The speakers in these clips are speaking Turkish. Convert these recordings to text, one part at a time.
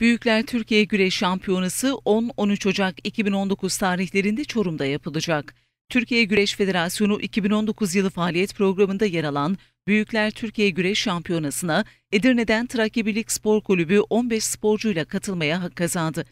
Büyükler Türkiye Güreş Şampiyonası 10-13 Ocak 2019 tarihlerinde Çorum'da yapılacak. Türkiye Güreş Federasyonu 2019 yılı faaliyet programında yer alan Büyükler Türkiye Güreş Şampiyonası'na Edirne'den Trakya Birlik Spor Kulübü 15 sporcuyla katılmaya hak kazandı.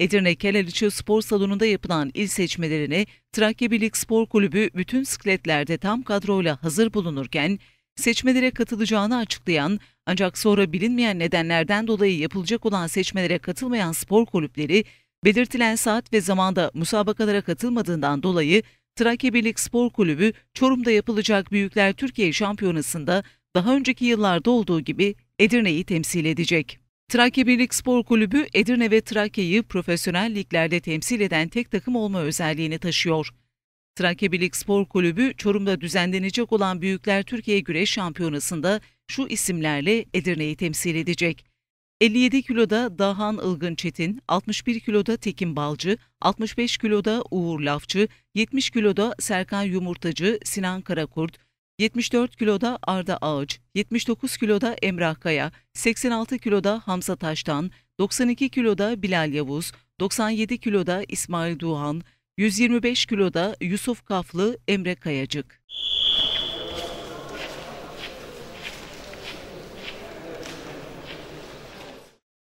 Edirne Kelaliçi Spor Salonu'nda yapılan il seçmelerine Trakya Birlik Spor Kulübü bütün skletlerde tam kadroyla hazır bulunurken seçmelere katılacağını açıklayan ancak sonra bilinmeyen nedenlerden dolayı yapılacak olan seçmelere katılmayan spor kulüpleri belirtilen saat ve zamanda müsabakalara katılmadığından dolayı Trakya Birlik Spor Kulübü Çorum'da yapılacak Büyükler Türkiye Şampiyonası'nda daha önceki yıllarda olduğu gibi Edirne'yi temsil edecek. Trakya Birlik Spor Kulübü Edirne ve Trakya'yı profesyonel liglerde temsil eden tek takım olma özelliğini taşıyor. Trakya Birlik Spor Kulübü Çorum'da düzenlenecek olan Büyükler Türkiye Güreş Şampiyonası'nda şu isimlerle Edirne'yi temsil edecek. 57 kiloda Dahan Ilgın Çetin, 61 kiloda Tekin Balcı, 65 kiloda Uğur Lafçı, 70 kiloda Serkan Yumurtacı, Sinan Karakurt, 74 kiloda Arda Ağaç, 79 kiloda Emrah Kaya, 86 kiloda Hamza Taştan, 92 kiloda Bilal Yavuz, 97 kiloda İsmail Duhan, 125 kiloda Yusuf Kaflı, Emre Kayacık.